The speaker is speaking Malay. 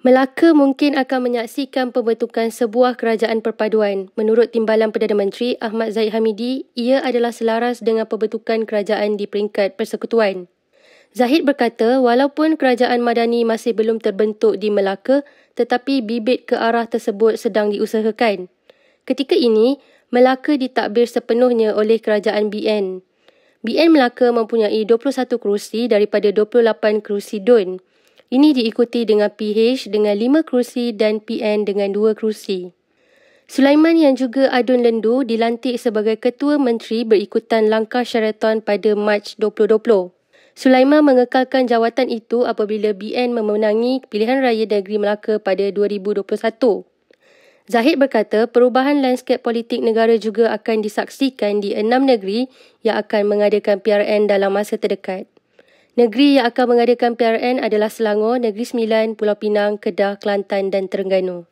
Melaka mungkin akan menyaksikan pembentukan sebuah kerajaan perpaduan. Menurut Timbalan Perdana Menteri Ahmad Zahid Hamidi, ia adalah selaras dengan pembentukan kerajaan di peringkat persekutuan. Zahid berkata, walaupun kerajaan madani masih belum terbentuk di Melaka, tetapi bibit ke arah tersebut sedang diusahakan. Ketika ini, Melaka ditakbir sepenuhnya oleh kerajaan BN. BN Melaka mempunyai 21 kerusi daripada 28 kerusi DUN. Ini diikuti dengan PH dengan 5 kerusi dan PN dengan 2 kerusi. Sulaiman yang juga adun lendu dilantik sebagai Ketua Menteri berikutan langkah syaraton pada Mac 2020. Sulaiman mengekalkan jawatan itu apabila BN memenangi pilihan raya negeri Melaka pada 2021. Zahid berkata perubahan landscape politik negara juga akan disaksikan di enam negeri yang akan mengadakan PRN dalam masa terdekat. Negeri yang akan mengadakan PRN adalah Selangor, Negeri Sembilan, Pulau Pinang, Kedah, Kelantan dan Terengganu.